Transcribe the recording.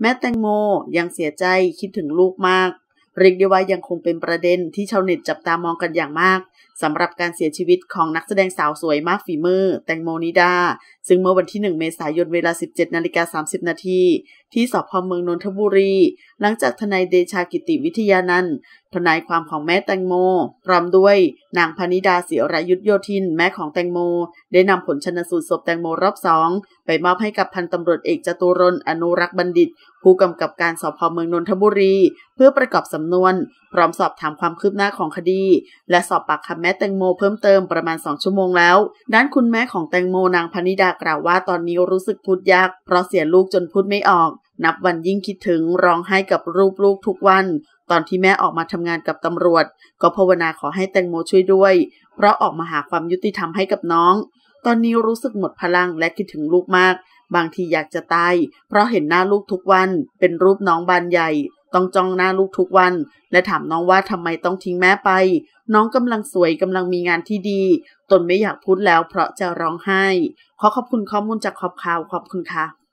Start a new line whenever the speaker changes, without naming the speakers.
แม่แตงโมยังเสียใจคิดถึงลูกมาก เรียกได้ว่ายังคงเป็นประเด็นที่ชาวเน็ตจับตามองกันอย่างมากสำหรับการเสียชีวิตของนักแสดงสาวสวยมากฝีมือแตงโมนิดา ซึ่งเมื่อวันที่1เมษายนเวลา 17นาฬิกา30นาทีที่สพเมืองนนทบุรีหลังจากทนายเดชากิติวิทยานันท์ทนายความของแม่แตงโม พร้อมด้วยนางพนิดาเสียรยุทธโยธินแม่ของแตงโม ได้นำผลชนสูตรศพแตงโมรอบสอง ไปมอบให้กับพันตำรวจเอกจตุรนอนุรักษ์บัณฑิต ผู้กำกับการสพเมืองนนทบุรี เพื่อประกอบสำนวน พร้อมสอบถามความคืบหน้าของคดี และสอบปากคำแม่แตงโมเพิ่มเติมประมาณสองชั่วโมงแล้ว ด้านคุณแม่ของแตงโมนางพนิดากล่าวว่าตอนนี้รู้สึกพูดยากเพราะเสียลูกจนพูดไม่ออกนับวันยิ่งคิดถึงร้องไห้กับรูปลูกทุกวัน ตอนที่แม่ออกมาทำงานกับตำรวจ ก็ภาวนาขอให้แตงโมช่วยด้วย เพราะออกมาหาความยุติธรรมให้กับน้อง ตอนนี้รู้สึกหมดพลังและคิดถึงลูกมาก บางทีอยากจะตาย เพราะเห็นหน้าลูกทุกวัน เป็นรูปน้องบานใหญ่ ต้องจ้องหน้าลูกทุกวัน และถามน้องว่าทำไมต้องทิ้งแม่ไป น้องกำลังสวยกำลังมีงานที่ดี ตนไม่อยากพูดแล้วเพราะจะร้องไห้ขอขอบคุณข้อมูลจากขอบข่าวขอบคุณค่ะ